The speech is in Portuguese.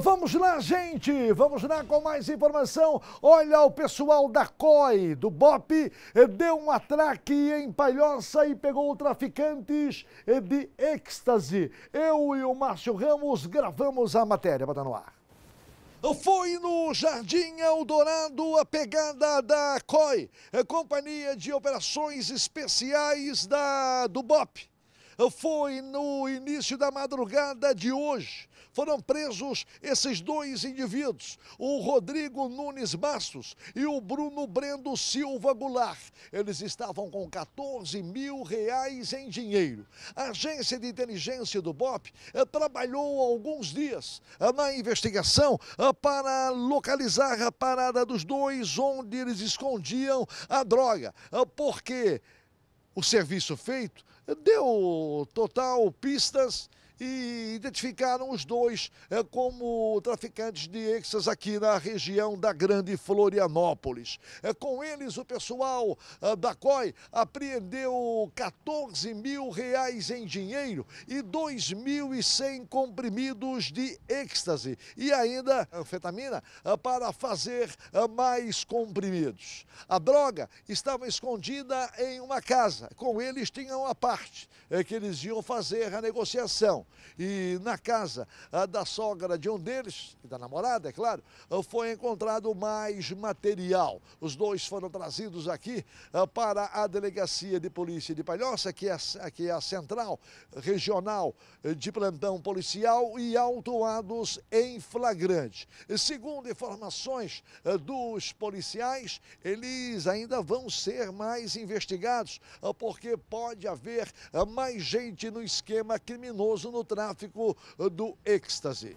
Vamos lá, gente, vamos lá com mais informação. Olha, o pessoal da COI, do BOP, eh, deu um atraque em Palhoça e pegou traficantes eh, de êxtase. Eu e o Márcio Ramos gravamos a matéria, bota no ar. Foi no Jardim Eldorado a pegada da COI, Companhia de Operações Especiais da, do BOP foi no início da madrugada de hoje. Foram presos esses dois indivíduos, o Rodrigo Nunes Bastos e o Bruno Brendo Silva Goulart. Eles estavam com 14 mil reais em dinheiro. A agência de inteligência do BOP eh, trabalhou alguns dias eh, na investigação eh, para localizar a parada dos dois onde eles escondiam a droga. Porque o serviço feito, deu total pistas e identificaram os dois eh, como traficantes de êxtase aqui na região da Grande Florianópolis. Eh, com eles, o pessoal eh, da COI apreendeu 14 mil reais em dinheiro e 2.100 comprimidos de êxtase e ainda anfetamina para fazer mais comprimidos. A droga estava escondida em uma casa. Com eles tinham a parte que eles iam fazer a negociação. E na casa da sogra de um deles, e da namorada, é claro, foi encontrado mais material. Os dois foram trazidos aqui ah, para a Delegacia de Polícia de Palhoça, que é, que é a central regional de plantão policial, e autuados em flagrante. Segundo informações ah, dos policiais, eles ainda vão ser mais investigados, ah, porque pode haver mais gente no esquema criminoso no tráfico ah, do êxtase.